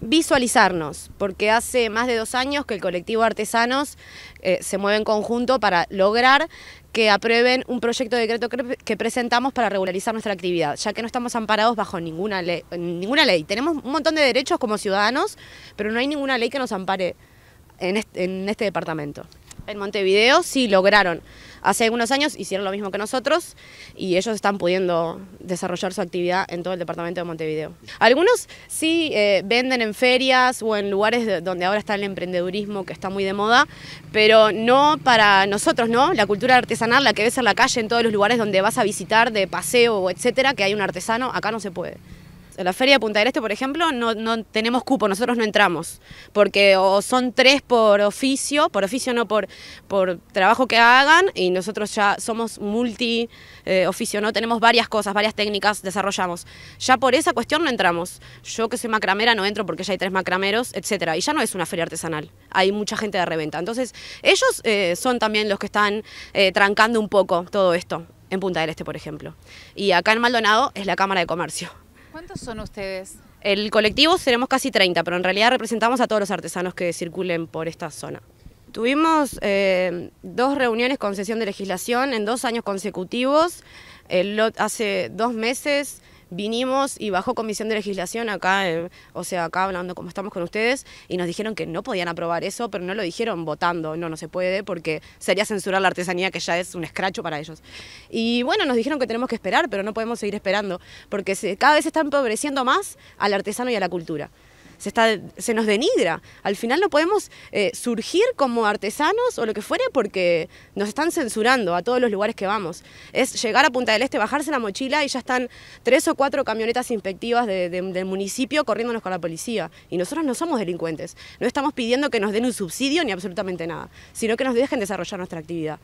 visualizarnos, porque hace más de dos años que el colectivo Artesanos eh, se mueve en conjunto para lograr que aprueben un proyecto de decreto que, presentamos para regularizar nuestra actividad, ya que no estamos amparados bajo ninguna ley, ninguna ley. Tenemos un montón de derechos como ciudadanos, pero no hay ninguna ley que nos ampare en en este departamento. En Montevideo sí lograron hace algunos años hicieron lo mismo que nosotros y ellos están pudiendo desarrollar su actividad en todo el departamento de Montevideo. Algunos sí eh, venden en ferias o en lugares donde ahora está el emprendedurismo que está muy de moda, pero no para nosotros, ¿no? La cultura artesanal, la que ves en la calle, en todos los lugares donde vas a visitar de paseo, etcétera, que hay un artesano, acá no se puede. En la feria de Punta del Este, por ejemplo, no, tenemos cupo, nosotros no entramos, porque o son tres por oficio, por oficio no, por, por trabajo que hagan, y nosotros ya somos multi eh, oficio, no tenemos varias cosas, varias técnicas desarrollamos. Ya por esa cuestión no entramos. Yo que soy macramera no entro porque ya hay tres macrameros, etc. Y ya no es una feria artesanal, hay mucha gente de reventa. Entonces, ellos eh, son también los que están eh, trancando un poco todo esto en Punta del Este, por ejemplo. Y acá en Maldonado es la Cámara de Comercio. ¿Cuántos son ustedes? El colectivo seremos casi 30, pero en realidad representamos a todos los artesanos que circulen por esta zona. Tuvimos eh, dos reuniones con sesión de legislación en dos años consecutivos. hace dos meses vinimos y bajo comisión de legislación acá, eh, o sea, acá hablando como estamos con ustedes, y nos dijeron que no podían aprobar eso, pero no lo dijeron votando, no, no se puede porque sería censurar la artesanía que ya es un escracho para ellos. Y bueno, nos dijeron que tenemos que esperar, pero no podemos seguir esperando, porque cada vez se está empobreciendo más al artesano y a la cultura se, nos denigra. Al final no podemos eh, surgir como artesanos o lo que fuere porque nos están censurando a todos los lugares que vamos. Es llegar a Punta del Este, bajarse la mochila y ya están tres o cuatro camionetas inspectivas del municipio corriéndonos con la policía. Y nosotros no somos delincuentes. No estamos pidiendo que nos den un subsidio ni absolutamente nada, sino que nos dejen desarrollar nuestra actividad.